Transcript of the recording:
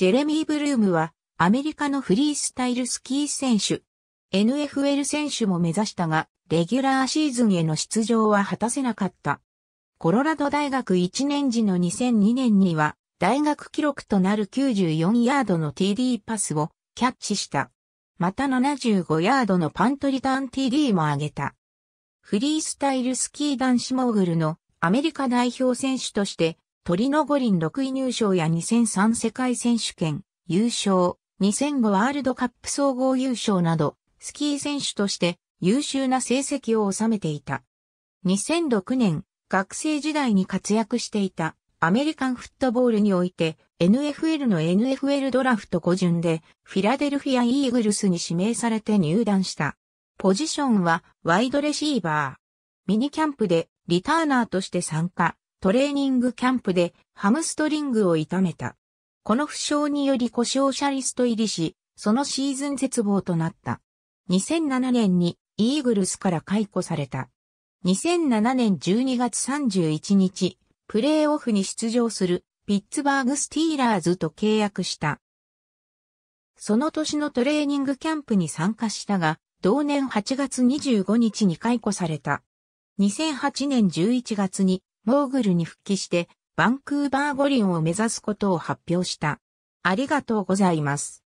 ジェレミー・ブルームはアメリカのフリースタイルスキー選手。NFL 選手も目指したが、レギュラーシーズンへの出場は果たせなかった。コロラド大学1年時の2002年には、大学記録となる94ヤードの TD パスをキャッチした。また75ヤードのパントリターン TD も上げた。フリースタイルスキー男子モーグルのアメリカ代表選手としてトリノ五輪6位入賞や2003世界選手権優勝、2005ワールドカップ総合優勝など、スキー選手として優秀な成績を収めていた。2006年、学生時代に活躍していたアメリカンフットボールにおいて NFL の NFL ドラフト個順でフィラデルフィア・イーグルスに指名されて入団した。ポジションはワイドレシーバー。ミニキャンプでリターナーとして参加。トレーニングキャンプでハムストリングを痛めた。この負傷により故障者リスト入りし、そのシーズン絶望となった。2007年にイーグルスから解雇された。2007年12月31日、プレーオフに出場するピッツバーグスティーラーズと契約した。その年のトレーニングキャンプに参加したが、同年8月25日に解雇された。2008年11月にモーグルに復帰して、バンクーバー五輪を目指すことを発表した。ありがとうございます。